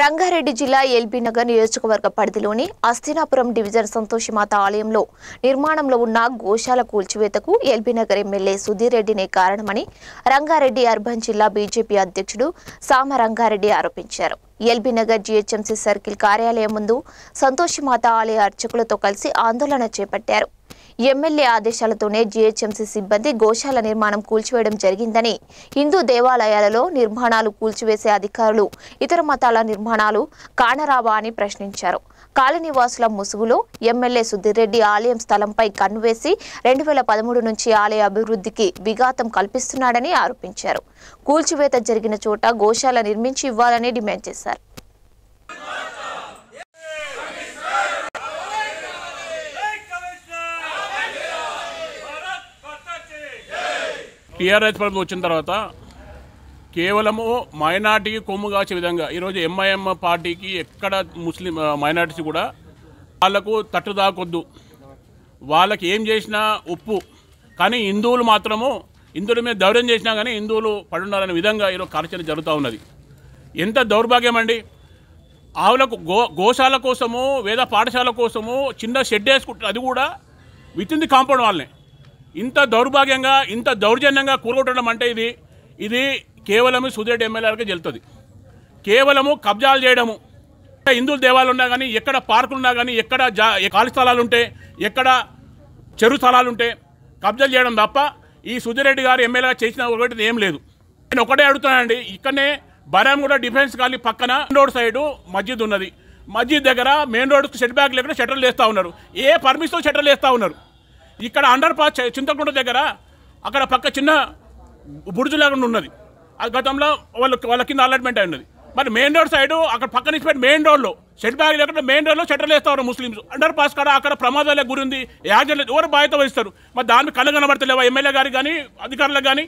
రంగారెడ్డి జిల్లా ఎల్బీ నగర్ నియోజకవర్గ పరిధిలోని అస్తినాపురం డివిజన్ సంతోషిమాత ఆలయంలో నిర్మాణంలో ఉన్న గోశాల కూల్చివేతకు ఎల్బీ నగర్ ఎమ్మెల్యే సుధీర్ రెడ్డినే కారణమని రంగారెడ్డి అర్బన్ జిల్లా బీజేపీ అధ్యక్షుడు సామ రంగారెడ్డి ఆరోపించారు ఎల్బీ నగర్ జీహెచ్ఎంసీ సర్కిల్ కార్యాలయం ముందు సంతోషిమాత ఆలయ అర్చకులతో కలిసి ఆందోళన చేపట్టారు ఎమ్మెల్యే ఆదేశాలతోనే జీహెచ్ఎంసీ సిబ్బంది గోశాల నిర్మాణం కూల్చివేయడం జరిగిందని హిందూ దేవాలయాలలో నిర్మాణాలు కూల్చివేసే అధికారులు ఇతర మతాల నిర్మాణాలు కానరావా అని ప్రశ్నించారు కాలనివాసుల ముసుగులో ఎమ్మెల్యే సుధీర్రెడ్డి రెడ్డి ఆలయం స్థలంపై కన్నువేసి రెండు వేల పదమూడు నుంచి ఆలయ అభివృద్ధికి విఘాతం కల్పిస్తున్నాడని ఆరోపించారు కూల్చివేత జరిగిన చోట గోశాల నిర్మించి ఇవ్వాలని డిమాండ్ చేశారు టీఆర్ఎస్ ప్రభుత్వం వచ్చిన తర్వాత కేవలము మైనార్టీకి కొమ్ము కాచే విధంగా ఈరోజు ఎంఐఎం పార్టీకి ఎక్కడ ముస్లిం మైనార్టీస్ కూడా వాళ్లకు తట్టుదాకొద్దు వాళ్ళకి ఏం చేసినా ఉప్పు కానీ హిందువులు మాత్రము హిందువుల మీద దౌర్యం చేసినా కానీ హిందువులు పడున్నారనే విధంగా ఈరోజు కార్యాచరణ జరుగుతూ ఉన్నది ఎంత దౌర్భాగ్యం అండి ఆవులకు గో గోశాల కోసము వేద పాఠశాల కోసము చిన్న షెడ్ వేసుకుంటారు అది కూడా విత్ ఇన్ ది కాంపౌండ్ వాళ్ళనే ఇంత దౌర్భాగ్యంగా ఇంత దౌర్జన్యంగా కూరగొట్టడం అంటే ఇది ఇది కేవలము సుదేటి ఎమ్మెల్యేలకే చెల్తుంది కేవలము కబ్జాలు చేయడము హిందువుల దేవాలు ఉన్నా కానీ ఎక్కడ పార్కులు ఉన్నా కానీ ఎక్కడ జా ఖాళీ స్థలాలు ఉంటే ఎక్కడ చెరు స్థలాలు ఉంటే కబ్జాలు చేయడం తప్ప ఈ సుధిరెడ్డి గారు ఎమ్మెల్యేగా చేసిన ఒకటి ఏం లేదు నేను ఒకటే అడుగుతున్నానండి ఇక్కడనే కూడా డిఫెన్స్ కాలనీ పక్కన రోడ్ సైడు మస్జిద్ ఉన్నది మస్జిద్ దగ్గర మెయిన్ రోడ్కు షెడ్ బ్యాక్ లేకుండా షటర్లు వేస్తూ ఉన్నారు ఏ పర్మిషన్ షటర్లు వేస్తూ ఉన్నారు ఇక్కడ అండర్ పాస్ చింతకుండ దగ్గర అక్కడ పక్క చిన్న లేకుండా ఉన్నది అది గతంలో వాళ్ళ వాళ్ళ కింద అలాట్మెంట్ అయినది మరి మెయిన్ రోడ్ సైడ్ అక్కడ పక్కన పెట్టి మెయిన్ రోడ్లో షెడ్ బ్యాగ్ లేకుండా మెయిన్ రోడ్లో షెటర్లు వేస్తారు ముస్లింస్ అండర్ పాస్ కాడ అక్కడ ప్రమాదాలకు గురింది యాజర్లు ఎవరు బాధ్యత వహిస్తారు మరి దాన్ని కళ్ళు కనబడతలేవా ఎమ్మెల్యే గారికి కానీ అధికారులకు కానీ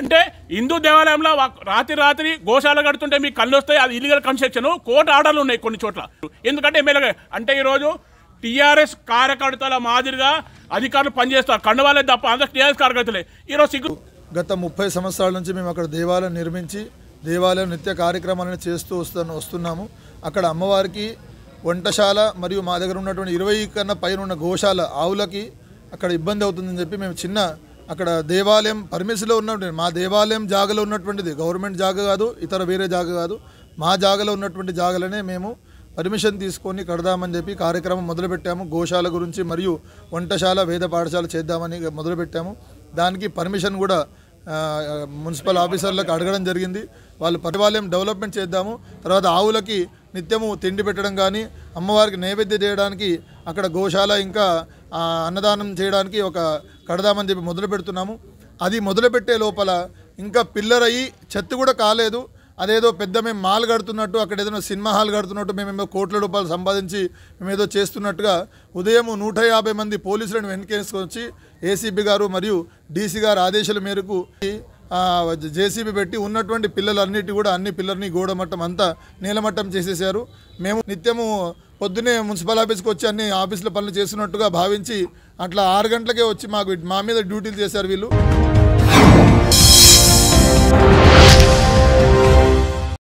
అంటే హిందూ దేవాలయంలో రాత్రి రాత్రి గోశాల కడుతుంటే మీకు కళ్ళు వస్తాయి అది ఇల్లీగల్ కన్స్ట్రక్షన్ కోర్టు ఆర్డర్లు ఉన్నాయి కొన్ని చోట్ల ఎందుకంటే ఎమ్మెల్యే అంటే ఈరోజు టీఆర్ఎస్ కార్యకర్తల మాదిరిగా అధికారులు పనిచేస్తారు కండవాలే తప్ప అందరూ టీఆర్ఎస్ కార్యకర్తలే ఈరోజు సిగ్గు గత ముప్పై సంవత్సరాల నుంచి మేము అక్కడ దేవాలయం నిర్మించి దేవాలయం నిత్య కార్యక్రమాలను చేస్తూ వస్తూ వస్తున్నాము అక్కడ అమ్మవారికి వంటశాల మరియు మా దగ్గర ఉన్నటువంటి ఇరవై కన్నా పైన ఉన్న గోశాల ఆవులకి అక్కడ ఇబ్బంది అవుతుందని చెప్పి మేము చిన్న అక్కడ దేవాలయం పర్మిషన్లో ఉన్నటువంటి మా దేవాలయం జాగలో ఉన్నటువంటిది గవర్నమెంట్ జాగ కాదు ఇతర వేరే జాగ కాదు మా జాగలో ఉన్నటువంటి జాగలనే మేము పర్మిషన్ తీసుకొని కడదామని చెప్పి కార్యక్రమం మొదలుపెట్టాము గోశాల గురించి మరియు వంటశాల వేద పాఠశాల చేద్దామని మొదలుపెట్టాము దానికి పర్మిషన్ కూడా మున్సిపల్ ఆఫీసర్లకు అడగడం జరిగింది వాళ్ళు పరివాలయం డెవలప్మెంట్ చేద్దాము తర్వాత ఆవులకి నిత్యము తిండి పెట్టడం కానీ అమ్మవారికి నైవేద్యం చేయడానికి అక్కడ గోశాల ఇంకా అన్నదానం చేయడానికి ఒక కడదామని చెప్పి మొదలు పెడుతున్నాము అది మొదలుపెట్టే లోపల ఇంకా పిల్లరయ్యి చెత్త కూడా కాలేదు అదేదో పెద్ద మేము మాల్ కడుతున్నట్టు అక్కడ ఏదైనా సినిమా హాల్ కడుతున్నట్టు మేమేమో కోట్ల రూపాయలు సంపాదించి మేమేదో చేస్తున్నట్టుగా ఉదయం నూట యాభై మంది పోలీసులను వెనకేసుకొచ్చి ఏసీబీ గారు మరియు డీసీ గారు ఆదేశాల మేరకు జేసీబీ పెట్టి ఉన్నటువంటి పిల్లలన్నిటి కూడా అన్ని పిల్లల్ని గోడమట్టం అంతా నీలమట్టం చేసేసారు మేము నిత్యము పొద్దునే మున్సిపల్ ఆఫీస్కి వచ్చి అన్ని ఆఫీసుల పనులు చేస్తున్నట్టుగా భావించి అట్లా ఆరు గంటలకే వచ్చి మాకు మా మీద డ్యూటీలు చేశారు వీళ్ళు